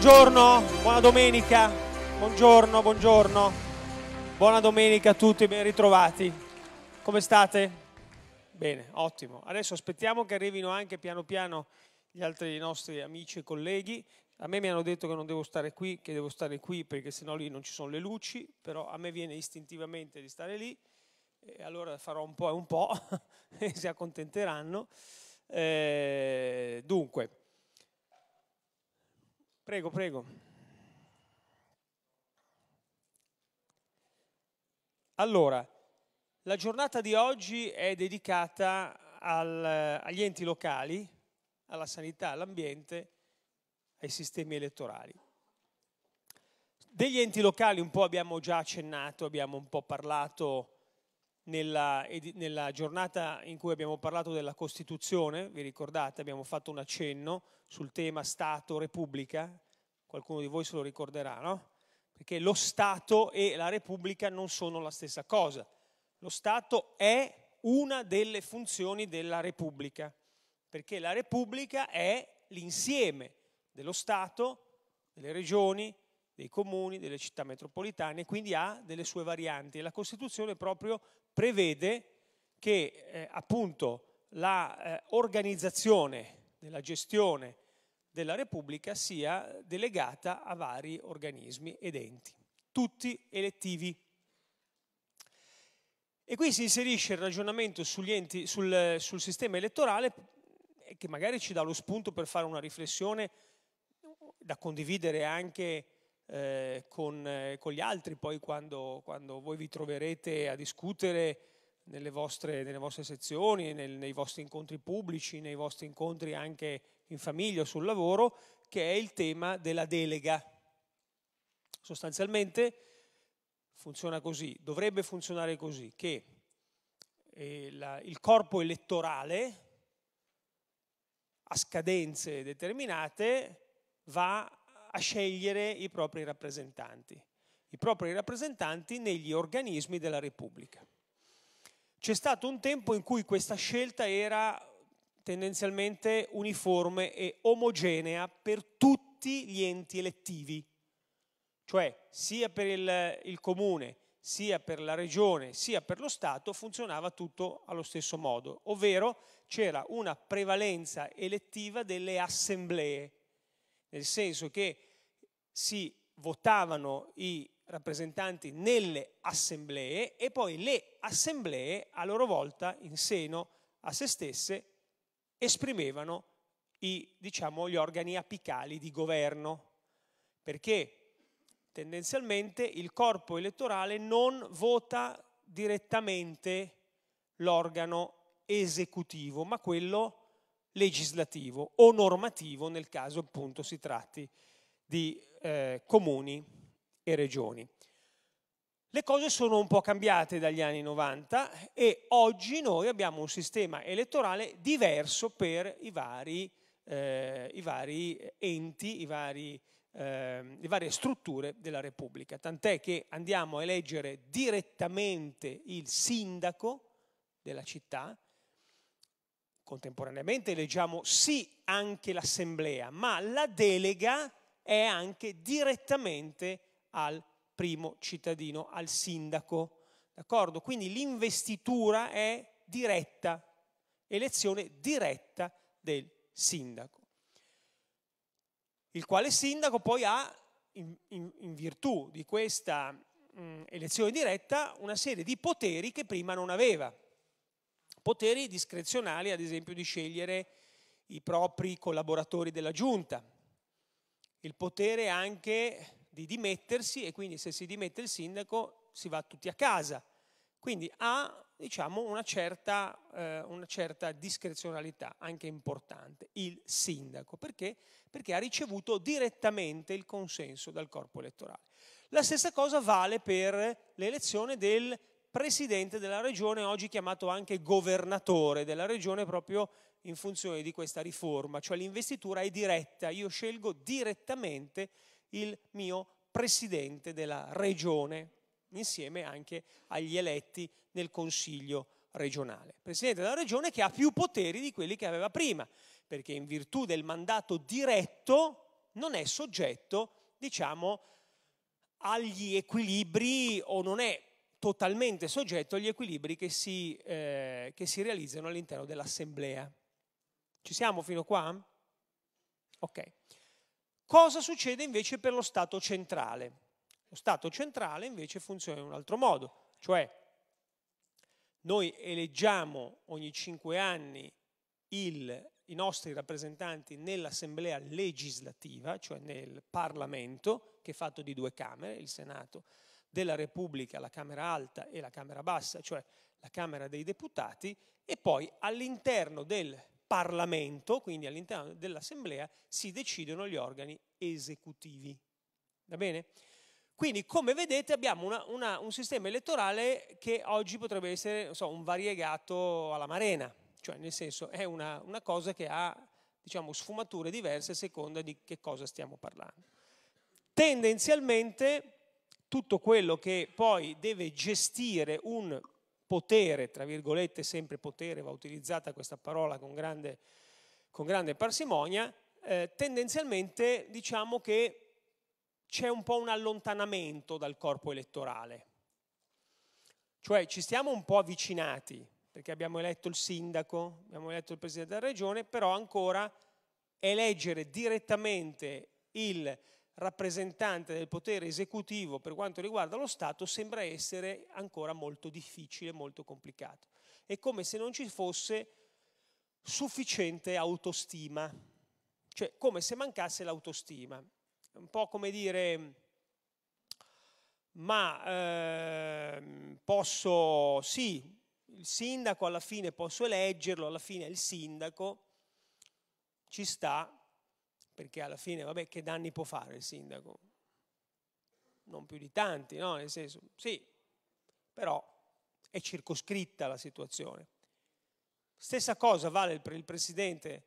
Buongiorno, buona domenica, buongiorno, buongiorno, buona domenica a tutti, ben ritrovati. Come state? Bene, ottimo. Adesso aspettiamo che arrivino anche piano piano gli altri nostri amici e colleghi. A me mi hanno detto che non devo stare qui, che devo stare qui perché sennò lì non ci sono le luci, però a me viene istintivamente di stare lì e allora farò un po' e un po' e si accontenteranno. Eh, dunque, Prego, prego. Allora, la giornata di oggi è dedicata al, agli enti locali, alla sanità, all'ambiente, ai sistemi elettorali. Degli enti locali un po' abbiamo già accennato, abbiamo un po' parlato nella, nella, giornata in cui abbiamo parlato della Costituzione, vi ricordate, abbiamo fatto un accenno sul tema Stato-Repubblica, qualcuno di voi se lo ricorderà, no? Perché lo Stato e la Repubblica non sono la stessa cosa. Lo Stato è una delle funzioni della Repubblica, perché la Repubblica è l'insieme dello Stato, delle regioni, dei comuni, delle città metropolitane, quindi ha delle sue varianti e la Costituzione proprio prevede che eh, appunto l'organizzazione eh, della gestione della Repubblica sia delegata a vari organismi ed enti, tutti elettivi. E qui si inserisce il ragionamento enti, sul, sul sistema elettorale che magari ci dà lo spunto per fare una riflessione da condividere anche eh, con, eh, con, gli altri, poi quando, quando, voi vi troverete a discutere nelle vostre, nelle vostre sezioni, nel, nei vostri incontri pubblici, nei vostri incontri anche in famiglia o sul lavoro, che è il tema della delega. Sostanzialmente funziona così, dovrebbe funzionare così, che eh, la, il corpo elettorale a scadenze determinate va a scegliere i propri rappresentanti, i propri rappresentanti negli organismi della Repubblica. C'è stato un tempo in cui questa scelta era tendenzialmente uniforme e omogenea per tutti gli enti elettivi, cioè sia per il, il comune, sia per la regione, sia per lo Stato funzionava tutto allo stesso modo, ovvero c'era una prevalenza elettiva delle assemblee, nel senso che si votavano i rappresentanti nelle assemblee e poi le assemblee a loro volta in seno a se stesse esprimevano i, diciamo, gli organi apicali di governo, perché tendenzialmente il corpo elettorale non vota direttamente l'organo esecutivo, ma quello legislativo o normativo nel caso appunto si tratti di eh, comuni e regioni. Le cose sono un po' cambiate dagli anni 90 e oggi noi abbiamo un sistema elettorale diverso per i vari, eh, i vari enti, i vari, eh, le varie strutture della Repubblica. Tant'è che andiamo a eleggere direttamente il sindaco della città, Contemporaneamente leggiamo sì anche l'assemblea, ma la delega è anche direttamente al primo cittadino, al sindaco. D'accordo? Quindi l'investitura è diretta, elezione diretta del sindaco, il quale sindaco poi ha, in, in, in virtù di questa mh, elezione diretta, una serie di poteri che prima non aveva poteri discrezionali, ad esempio, di scegliere i propri collaboratori della giunta, il potere anche di dimettersi e quindi se si dimette il sindaco si va tutti a casa. Quindi ha diciamo, una, certa, eh, una certa discrezionalità anche importante il sindaco. Perché? Perché ha ricevuto direttamente il consenso dal corpo elettorale. La stessa cosa vale per l'elezione del presidente della regione, oggi chiamato anche governatore della regione, proprio in funzione di questa riforma, cioè l'investitura è diretta, io scelgo direttamente il mio presidente della regione, insieme anche agli eletti nel consiglio regionale. Presidente della regione che ha più poteri di quelli che aveva prima, perché in virtù del mandato diretto non è soggetto, diciamo, agli equilibri o non è totalmente soggetto agli equilibri che si, eh, che si realizzano all'interno dell'assemblea. Ci siamo fino qua? Ok. Cosa succede invece per lo Stato centrale? Lo Stato centrale invece funziona in un altro modo, cioè noi eleggiamo ogni cinque anni il, i nostri rappresentanti nell'assemblea legislativa, cioè nel Parlamento, che è fatto di due Camere, il Senato della Repubblica, la Camera alta e la Camera bassa, cioè la Camera dei deputati, e poi all'interno del Parlamento, quindi all'interno dell'Assemblea, si decidono gli organi esecutivi. Va bene? Quindi, come vedete, abbiamo una, una, un sistema elettorale che oggi potrebbe essere so, un variegato alla marena, cioè nel senso è una, una cosa che ha diciamo, sfumature diverse a seconda di che cosa stiamo parlando. Tendenzialmente tutto quello che poi deve gestire un potere, tra virgolette sempre potere, va utilizzata questa parola con grande, con grande parsimonia, eh, tendenzialmente diciamo che c'è un po' un allontanamento dal corpo elettorale. Cioè ci stiamo un po' avvicinati, perché abbiamo eletto il sindaco, abbiamo eletto il presidente della regione, però ancora eleggere direttamente il rappresentante del potere esecutivo per quanto riguarda lo Stato sembra essere ancora molto difficile, molto complicato. È come se non ci fosse sufficiente autostima, cioè come se mancasse l'autostima. un po' come dire, ma eh, posso, sì, il sindaco alla fine posso eleggerlo, alla fine è il sindaco, ci sta, perché alla fine, vabbè, che danni può fare il sindaco? Non più di tanti, no? Nel senso, sì, però è circoscritta la situazione. Stessa cosa vale per il presidente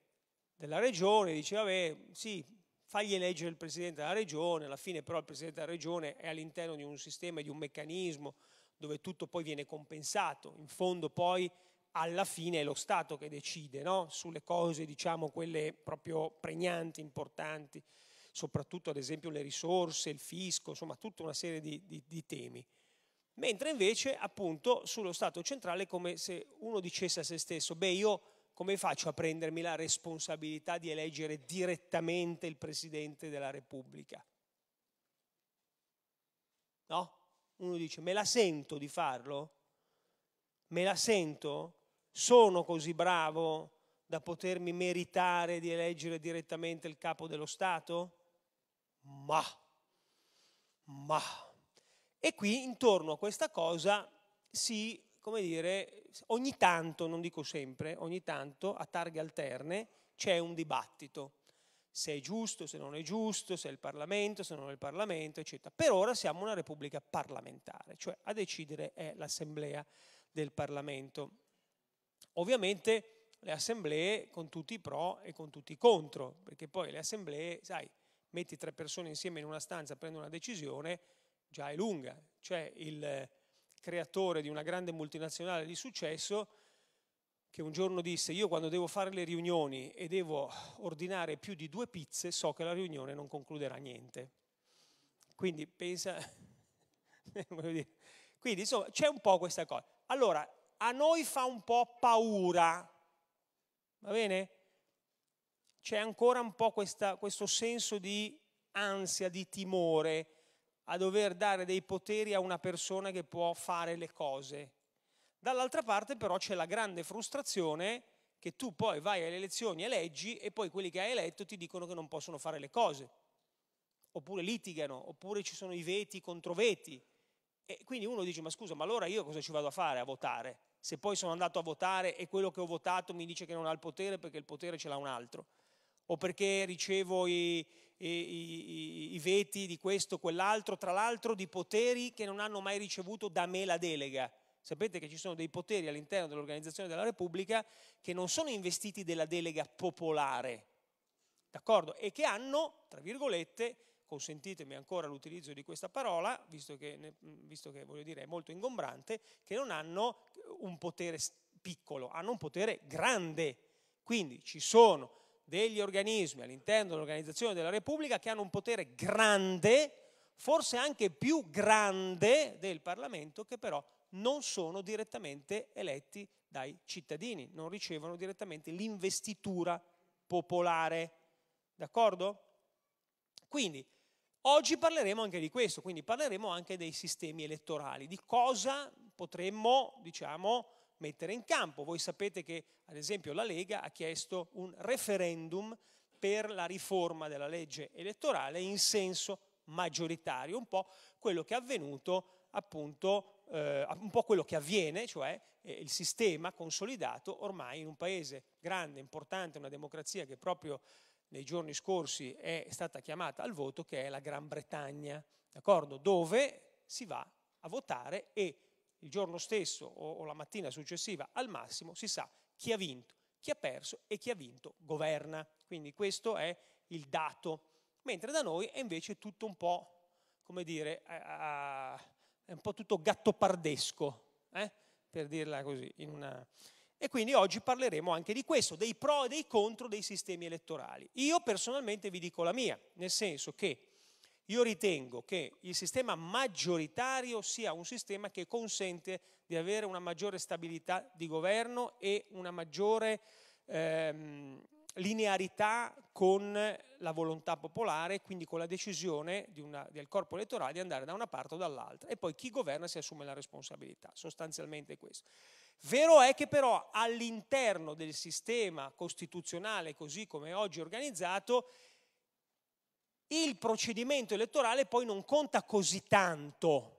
della regione, dice, vabbè, sì, fagli eleggere il presidente della regione, alla fine però il presidente della regione è all'interno di un sistema, di un meccanismo dove tutto poi viene compensato, in fondo poi alla fine è lo Stato che decide no? sulle cose, diciamo, quelle proprio pregnanti, importanti, soprattutto ad esempio le risorse, il fisco, insomma tutta una serie di, di, di temi. Mentre invece appunto sullo Stato centrale è come se uno dicesse a se stesso, beh io come faccio a prendermi la responsabilità di eleggere direttamente il Presidente della Repubblica? No? Uno dice, me la sento di farlo? Me la sento? sono così bravo da potermi meritare di eleggere direttamente il capo dello Stato? Ma, ma. E qui intorno a questa cosa si, come dire, ogni tanto, non dico sempre, ogni tanto, a targhe alterne, c'è un dibattito. Se è giusto, se non è giusto, se è il Parlamento, se non è il Parlamento, eccetera. Per ora siamo una repubblica parlamentare, cioè a decidere è l'Assemblea del Parlamento Ovviamente le assemblee con tutti i pro e con tutti i contro, perché poi le assemblee, sai, metti tre persone insieme in una stanza, prendi una decisione, già è lunga. C'è il creatore di una grande multinazionale di successo che un giorno disse io quando devo fare le riunioni e devo ordinare più di due pizze so che la riunione non concluderà niente. Quindi pensa, quindi insomma c'è un po' questa cosa. Allora, a noi fa un po' paura, va bene? C'è ancora un po' questa, questo senso di ansia, di timore a dover dare dei poteri a una persona che può fare le cose. Dall'altra parte però c'è la grande frustrazione che tu poi vai alle elezioni, e leggi e poi quelli che hai eletto ti dicono che non possono fare le cose, oppure litigano, oppure ci sono i veti contro veti. E quindi uno dice ma scusa, ma allora io cosa ci vado a fare a votare? se poi sono andato a votare e quello che ho votato mi dice che non ha il potere perché il potere ce l'ha un altro, o perché ricevo i, i, i, i veti di questo, o quell'altro, tra l'altro di poteri che non hanno mai ricevuto da me la delega. Sapete che ci sono dei poteri all'interno dell'organizzazione della Repubblica che non sono investiti della delega popolare, d'accordo? E che hanno, tra virgolette, consentitemi ancora l'utilizzo di questa parola, visto che, visto che dire, è molto ingombrante, che non hanno un potere piccolo, hanno un potere grande. Quindi ci sono degli organismi all'interno dell'organizzazione della Repubblica che hanno un potere grande, forse anche più grande del Parlamento, che però non sono direttamente eletti dai cittadini, non ricevono direttamente l'investitura popolare. D'accordo? Quindi Oggi parleremo anche di questo, quindi parleremo anche dei sistemi elettorali, di cosa potremmo, diciamo, mettere in campo. Voi sapete che, ad esempio, la Lega ha chiesto un referendum per la riforma della legge elettorale in senso maggioritario, un po' quello che è avvenuto appunto, eh, un po' quello che avviene, cioè eh, il sistema consolidato ormai in un paese grande, importante, una democrazia che proprio nei giorni scorsi è stata chiamata al voto, che è la Gran Bretagna, d'accordo? dove si va a votare e il giorno stesso o, la mattina successiva al massimo si sa chi ha vinto, chi ha perso e chi ha vinto governa. Quindi questo è il dato. Mentre da noi è invece tutto un po', come dire, è un po' tutto gattopardesco, eh? per dirla così, in una e quindi oggi parleremo anche di questo, dei pro e dei contro dei sistemi elettorali. Io personalmente vi dico la mia, nel senso che io ritengo che il sistema maggioritario sia un sistema che consente di avere una maggiore stabilità di governo e una maggiore ehm, linearità con la volontà popolare, quindi con la decisione una, del corpo elettorale di andare da una parte o dall'altra e poi chi governa si assume la responsabilità, sostanzialmente questo. Vero è che però all'interno del sistema costituzionale così come oggi è organizzato, il procedimento elettorale poi non conta così tanto.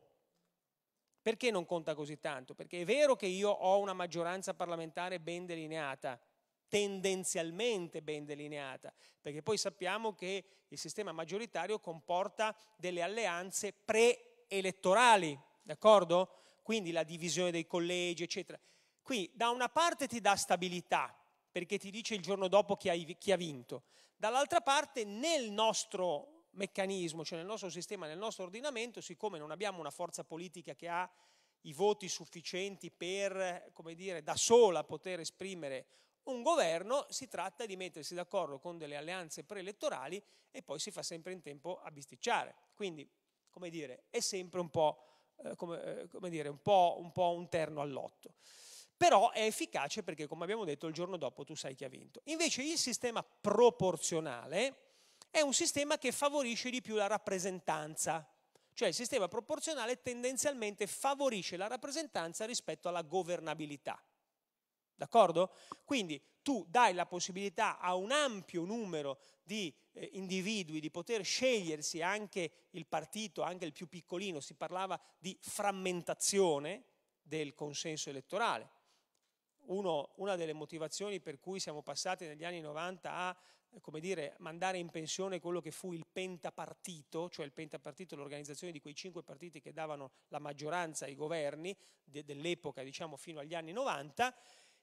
Perché non conta così tanto? Perché è vero che io ho una maggioranza parlamentare ben delineata, tendenzialmente ben delineata, perché poi sappiamo che il sistema maggioritario comporta delle alleanze preelettorali, d'accordo? Quindi la divisione dei collegi, eccetera. Qui da una parte ti dà stabilità, perché ti dice il giorno dopo chi, hai, chi ha vinto, dall'altra parte nel nostro meccanismo, cioè nel nostro sistema, nel nostro ordinamento, siccome non abbiamo una forza politica che ha i voti sufficienti per, come dire, da sola poter esprimere un governo, si tratta di mettersi d'accordo con delle alleanze preelettorali e poi si fa sempre in tempo a bisticciare. Quindi, come dire, è sempre un po', eh, come, eh, come dire, un, po', un, po un terno all'otto però è efficace perché, come abbiamo detto, il giorno dopo tu sai chi ha vinto. Invece il sistema proporzionale è un sistema che favorisce di più la rappresentanza, cioè il sistema proporzionale tendenzialmente favorisce la rappresentanza rispetto alla governabilità. D'accordo? Quindi tu dai la possibilità a un ampio numero di eh, individui di poter scegliersi anche il partito, anche il più piccolino, si parlava di frammentazione del consenso elettorale uno, una delle motivazioni per cui siamo passati negli anni 90 a eh, come dire, mandare in pensione quello che fu il pentapartito, cioè il pentapartito, l'organizzazione di quei cinque partiti che davano la maggioranza ai governi de, dell'epoca, diciamo fino agli anni 90,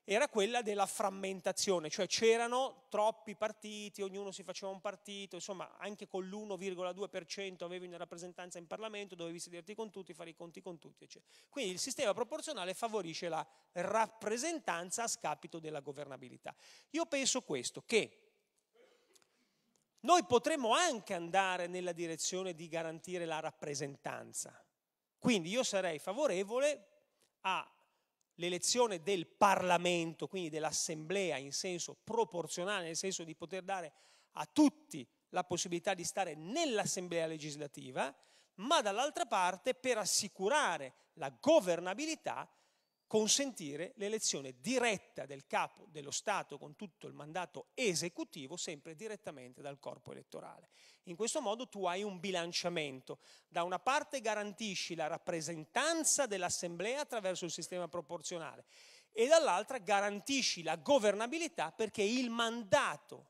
era quella della frammentazione, cioè c'erano troppi partiti, ognuno si faceva un partito, insomma anche con l'1,2% avevi una rappresentanza in Parlamento, dovevi sederti con tutti, fare i conti con tutti, eccetera. Quindi il sistema proporzionale favorisce la rappresentanza a scapito della governabilità. Io penso questo, che noi potremmo anche andare nella direzione di garantire la rappresentanza. Quindi io sarei favorevole a l'elezione del Parlamento, quindi dell'Assemblea in senso proporzionale, nel senso di poter dare a tutti la possibilità di stare nell'Assemblea legislativa, ma dall'altra parte per assicurare la governabilità consentire l'elezione diretta del capo dello Stato con tutto il mandato esecutivo, sempre direttamente dal corpo elettorale. In questo modo tu hai un bilanciamento. Da una parte garantisci la rappresentanza dell'Assemblea attraverso il sistema proporzionale e dall'altra garantisci la governabilità perché il mandato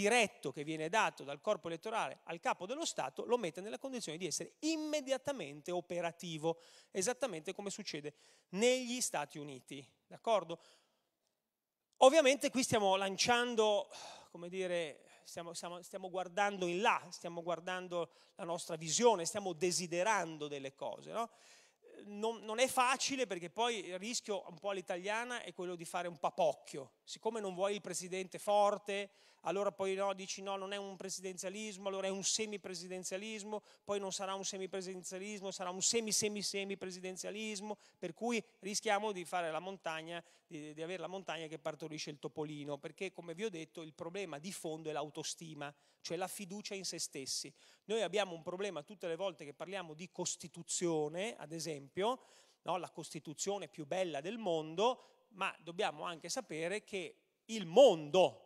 diretto che viene dato dal corpo elettorale al capo dello Stato lo mette nella condizione di essere immediatamente operativo, esattamente come succede negli Stati Uniti. D'accordo? Ovviamente qui stiamo lanciando, come dire, Stiamo, stiamo, stiamo, guardando in là, stiamo guardando la nostra visione, stiamo desiderando delle cose. No? Non, non, è facile perché poi il rischio un po' all'italiana è quello di fare un papocchio. Siccome non vuoi il presidente forte, allora poi no, dici no, non è un presidenzialismo, allora è un semipresidenzialismo, poi non sarà un semipresidenzialismo, sarà un semi-semi-semi-presidenzialismo, per cui rischiamo di fare la montagna, di, di avere la montagna che partorisce il topolino, perché come vi ho detto il problema di fondo è l'autostima, cioè la fiducia in se stessi. Noi abbiamo un problema tutte le volte che parliamo di Costituzione, ad esempio, no, la Costituzione più bella del mondo, ma dobbiamo anche sapere che il mondo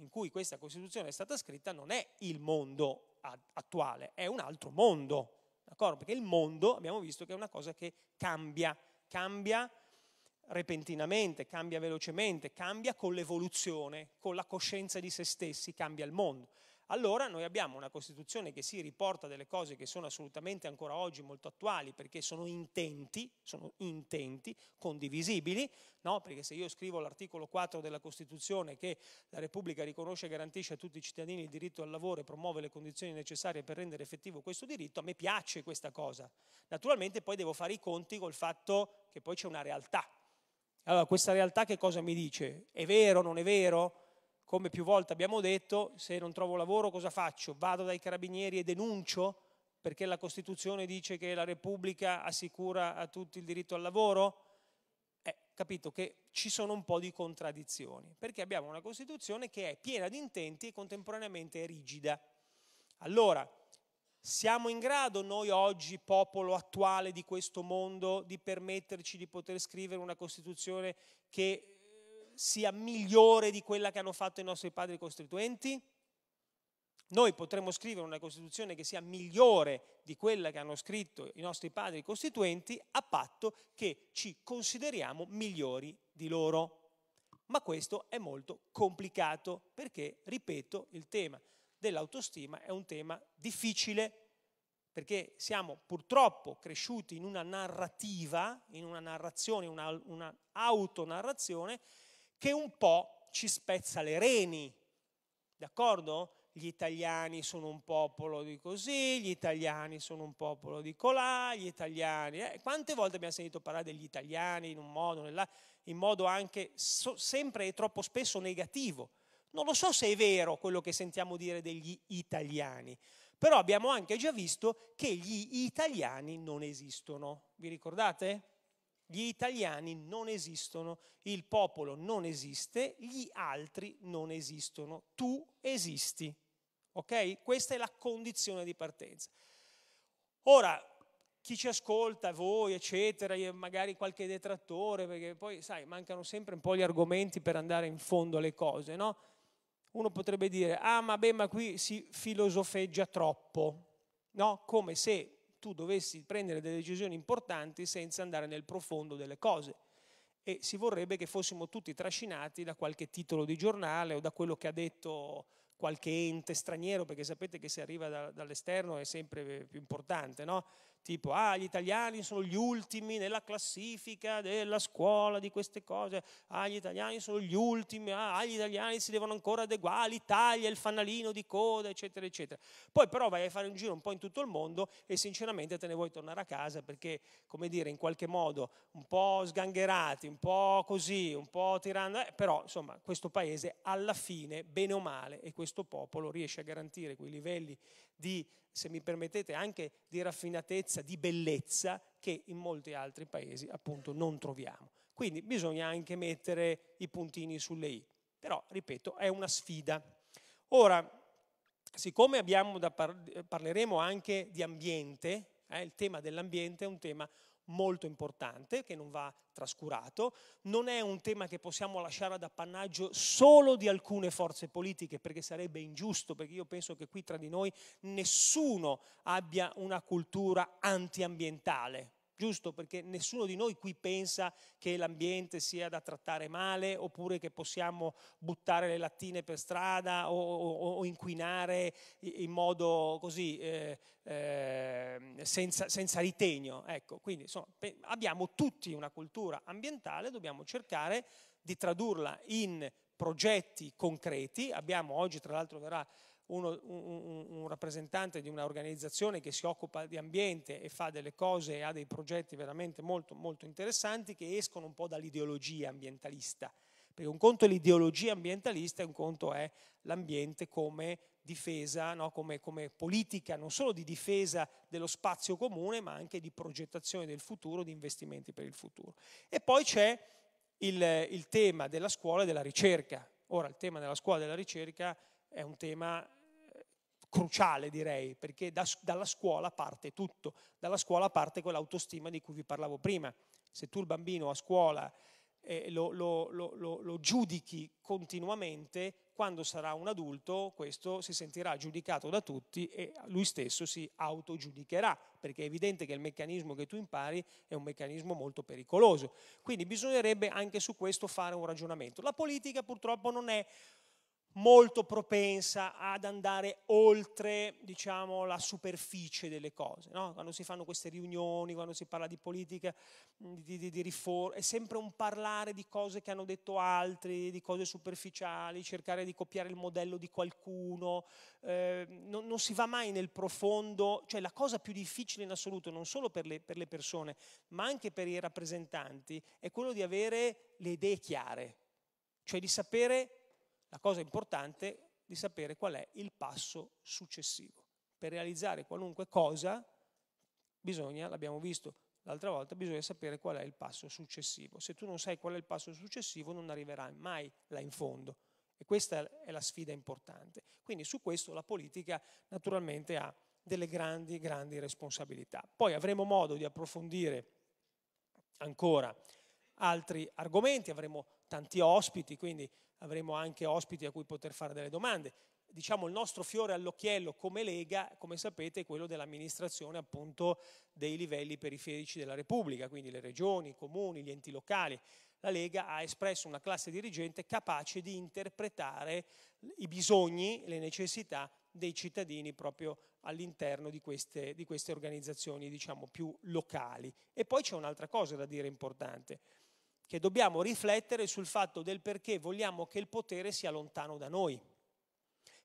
in cui questa Costituzione è stata scritta non è il mondo attuale, è un altro mondo. D'accordo? Perché il mondo abbiamo visto che è una cosa che cambia, cambia repentinamente, cambia velocemente, cambia con l'evoluzione, con la coscienza di se stessi, cambia il mondo allora noi abbiamo una Costituzione che si riporta delle cose che sono assolutamente ancora oggi molto attuali perché sono intenti, sono intenti condivisibili, no? perché se io scrivo l'articolo 4 della Costituzione che la Repubblica riconosce e garantisce a tutti i cittadini il diritto al lavoro e promuove le condizioni necessarie per rendere effettivo questo diritto, a me piace questa cosa. Naturalmente poi devo fare i conti col fatto che poi c'è una realtà. Allora questa realtà che cosa mi dice? È vero, non è vero? come più volte abbiamo detto, se non trovo lavoro cosa faccio? Vado dai carabinieri e denuncio perché la Costituzione dice che la Repubblica assicura a tutti il diritto al lavoro? Eh, capito che ci sono un po' di contraddizioni, perché abbiamo una Costituzione che è piena di intenti e contemporaneamente è rigida. Allora, siamo in grado noi oggi, popolo attuale di questo mondo, di permetterci di poter scrivere una Costituzione che sia migliore di quella che hanno fatto i nostri padri costituenti? Noi potremmo scrivere una Costituzione che sia migliore di quella che hanno scritto i nostri padri costituenti a patto che ci consideriamo migliori di loro. Ma questo è molto complicato perché, ripeto, il tema dell'autostima è un tema difficile perché siamo purtroppo cresciuti in una narrativa, in una narrazione, una, una autonarrazione che un po' ci spezza le reni, d'accordo? Gli italiani sono un popolo di così, gli italiani sono un popolo di colà, gli italiani... Eh, quante volte abbiamo sentito parlare degli italiani in un modo, in modo anche so, sempre e troppo spesso negativo? Non lo so se è vero quello che sentiamo dire degli italiani, però abbiamo anche già visto che gli italiani non esistono. Vi ricordate? gli italiani non esistono, il popolo non esiste, gli altri non esistono, tu esisti. Ok? Questa è la condizione di partenza. Ora, chi ci ascolta, voi, eccetera, magari qualche detrattore, perché poi, sai, mancano sempre un po' gli argomenti per andare in fondo alle cose, no? Uno potrebbe dire, ah, ma beh, ma qui si filosofeggia troppo, no? Come se tu dovessi prendere delle decisioni importanti senza andare nel profondo delle cose. E si vorrebbe che fossimo tutti trascinati da qualche titolo di giornale o da quello che ha detto qualche ente straniero, perché sapete che se arriva dall'esterno è sempre più importante, no? tipo, ah, gli italiani sono gli ultimi nella classifica della scuola, di queste cose, ah, gli italiani sono gli ultimi, ah, ah, gli italiani si devono ancora adeguare, l'Italia è il fanalino di coda, eccetera, eccetera. Poi però vai a fare un giro un po' in tutto il mondo e sinceramente te ne vuoi tornare a casa perché, come dire, in qualche modo un po' sgangherati, un po' così, un po' tirando, eh, però insomma questo paese alla fine, bene o male, e questo popolo riesce a garantire quei livelli di, se mi permettete, anche di raffinatezza, di bellezza che in molti altri paesi appunto non troviamo. Quindi bisogna anche mettere i puntini sulle i. Però, ripeto, è una sfida. Ora, siccome par- parleremo anche di ambiente, eh, il tema dell'ambiente è un tema molto importante che non va trascurato, non è un tema che possiamo lasciare ad appannaggio solo di alcune forze politiche perché sarebbe ingiusto, perché io penso che qui tra di noi nessuno abbia una cultura antiambientale, giusto? Perché nessuno di noi qui pensa che l'ambiente sia da trattare male oppure che possiamo buttare le lattine per strada o, o, o inquinare in modo così eh, eh, senza, senza, ritegno. Ecco, quindi insomma, abbiamo tutti una cultura ambientale, dobbiamo cercare di tradurla in progetti concreti. Abbiamo oggi, tra l'altro, verrà uno, un, un, rappresentante di un'organizzazione che si occupa di ambiente e fa delle cose e ha dei progetti veramente molto, molto interessanti che escono un po' dall'ideologia ambientalista. Perché un conto è l'ideologia ambientalista e un conto è l'ambiente come difesa, no? come, come, politica non solo di difesa dello spazio comune, ma anche di progettazione del futuro, di investimenti per il futuro. E poi c'è il, il tema della scuola e della ricerca. Ora, il tema della scuola e della ricerca è un tema cruciale direi, perché da, dalla scuola parte tutto, dalla scuola parte quell'autostima di cui vi parlavo prima. Se tu il bambino a scuola eh, lo, lo, lo, lo giudichi continuamente, quando sarà un adulto questo si sentirà giudicato da tutti e lui stesso si autogiudicherà, perché è evidente che il meccanismo che tu impari è un meccanismo molto pericoloso. Quindi bisognerebbe anche su questo fare un ragionamento. La politica purtroppo non è molto propensa ad andare oltre diciamo, la superficie delle cose. No? Quando si fanno queste riunioni, quando si parla di politica, di, di, di riforma, è sempre un parlare di cose che hanno detto altri, di cose superficiali, cercare di copiare il modello di qualcuno. Eh, non, non, si va mai nel profondo, cioè la cosa più difficile in assoluto, non solo per le, per le persone, ma anche per i rappresentanti, è quello di avere le idee chiare, cioè di sapere la cosa importante è di sapere qual è il passo successivo. Per realizzare qualunque cosa bisogna, l'abbiamo visto l'altra volta, bisogna sapere qual è il passo successivo. Se tu non sai qual è il passo successivo non arriverai mai là in fondo. E questa è la sfida importante. Quindi su questo la politica naturalmente ha delle grandi, grandi responsabilità. Poi avremo modo di approfondire ancora altri argomenti, avremo tanti ospiti, quindi avremo anche ospiti a cui poter fare delle domande. Diciamo il nostro fiore all'occhiello come Lega, come sapete, è quello dell'amministrazione appunto dei livelli periferici della Repubblica, quindi le regioni, i comuni, gli enti locali. La Lega ha espresso una classe dirigente capace di interpretare i bisogni, le necessità dei cittadini proprio all'interno di queste, di queste organizzazioni diciamo più locali. E poi c'è un'altra cosa da dire importante che dobbiamo riflettere sul fatto del perché vogliamo che il potere sia lontano da noi.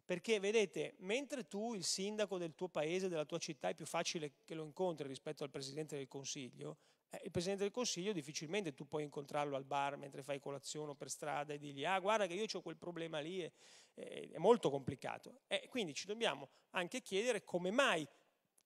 Perché vedete, mentre tu, il sindaco del tuo paese, della tua città, è più facile che lo incontri rispetto al Presidente del Consiglio, eh, il Presidente del Consiglio difficilmente tu puoi incontrarlo al bar mentre fai colazione o per strada e dirgli ah guarda che io ho quel problema lì, è, eh, è molto complicato. Eh, quindi ci dobbiamo anche chiedere come mai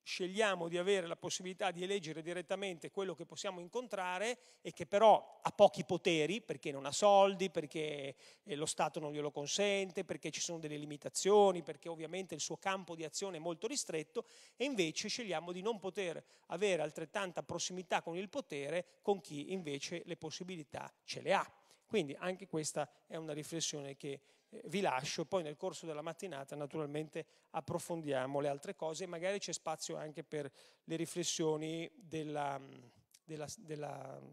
scegliamo di avere la possibilità di eleggere direttamente quello che possiamo incontrare e che però ha pochi poteri perché non ha soldi, perché eh, lo Stato non glielo consente, perché ci sono delle limitazioni, perché ovviamente il suo campo di azione è molto ristretto e invece scegliamo di non poter avere altrettanta prossimità con il potere con chi invece le possibilità ce le ha. Quindi anche questa è una riflessione che eh, vi lascio, poi nel corso della mattinata naturalmente approfondiamo le altre cose, magari c'è spazio anche per le riflessioni della, mm, della, della mm,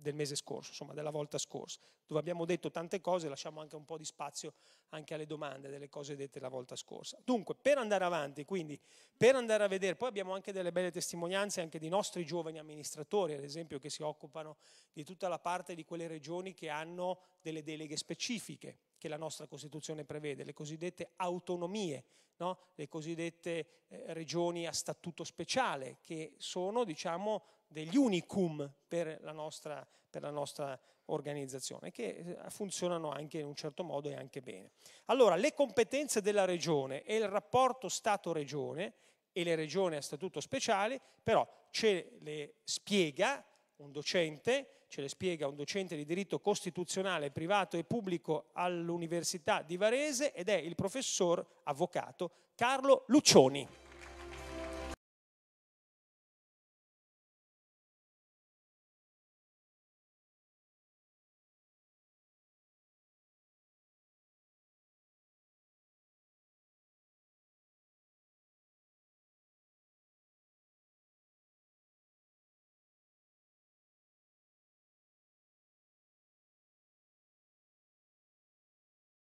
del mese scorso, insomma della volta scorsa, dove abbiamo detto tante cose, lasciamo anche un po' di spazio anche alle domande delle cose dette la volta scorsa. Dunque, per andare avanti, quindi, per andare a vedere, poi abbiamo anche delle belle testimonianze anche di nostri giovani amministratori, ad esempio, che si occupano di tutta la parte di quelle regioni che hanno delle deleghe specifiche che la nostra Costituzione prevede, le cosiddette autonomie, no? le cosiddette eh, regioni a statuto speciale, che sono diciamo, degli unicum per la, nostra, per la nostra organizzazione, che eh, funzionano anche in un certo modo e anche bene. Allora, le competenze della regione e il rapporto Stato-regione e le regioni a statuto speciale, però ce le spiega un docente, ce le spiega un docente di diritto costituzionale privato e pubblico all'Università di Varese ed è il professor avvocato Carlo Luccioni.